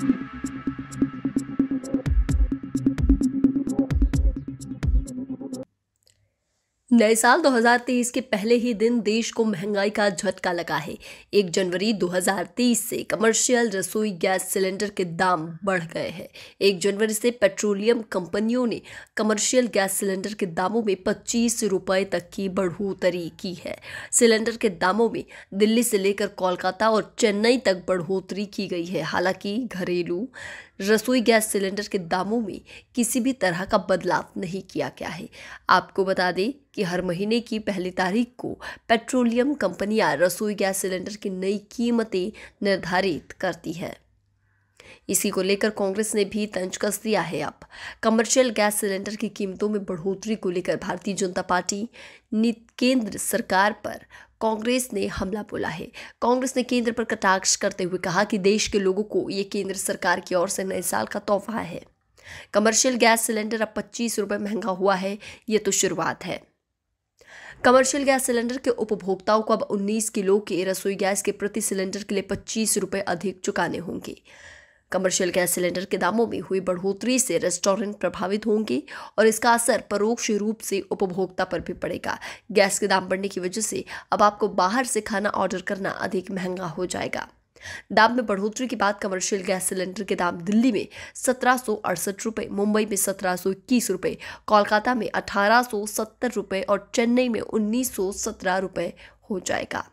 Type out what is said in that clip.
Thank you. नए साल 2023 के पहले ही दिन देश को महंगाई का झटका लगा है एक जनवरी 2023 से कमर्शियल रसोई गैस सिलेंडर के दाम बढ़ गए हैं एक जनवरी से पेट्रोलियम कंपनियों ने कमर्शियल गैस सिलेंडर के दामों में 25 रुपए तक की बढ़ोतरी की है सिलेंडर के दामों में दिल्ली से लेकर कोलकाता और चेन्नई तक बढ़ोतरी की गई है हालांकि घरेलू रसोई गैस सिलेंडर के दामों में किसी भी तरह का बदलाव नहीं किया गया है आपको बता दें कि हर महीने की पहली तारीख को पेट्रोलियम कंपनियां रसोई गैस सिलेंडर की नई कीमतें निर्धारित करती हैं इसी को लेकर कांग्रेस ने भी तंज कस दिया है अब कमर्शियल गैस सिलेंडर की कीमतों में बढ़ोतरी को लेकर भारतीय जनता पार्टी केंद्र सरकार पर कांग्रेस ने हमला बोला है कांग्रेस ने केंद्र पर कटाक्ष करते हुए कहा कि देश के लोगों को ये केंद्र सरकार की ओर से नए साल का तोहफा है कमर्शियल गैस सिलेंडर अब पच्चीस रुपये महंगा हुआ है ये तो शुरुआत है कमर्शियल गैस सिलेंडर के उपभोक्ताओं को अब 19 किलो के रसोई गैस के प्रति सिलेंडर के लिए पच्चीस रुपये अधिक चुकाने होंगे कमर्शियल गैस सिलेंडर के दामों में हुई बढ़ोतरी से रेस्टोरेंट प्रभावित होंगे और इसका असर परोक्ष रूप से उपभोक्ता पर भी पड़ेगा गैस के दाम बढ़ने की वजह से अब आपको बाहर से खाना ऑर्डर करना अधिक महंगा हो जाएगा दाम में बढ़ोतरी के बाद कमर्शियल गैस सिलेंडर के दाम दिल्ली में सत्रह रुपए मुंबई में सत्रह रुपए कोलकाता में अठारह रुपए और चेन्नई में उन्नीस रुपए हो जाएगा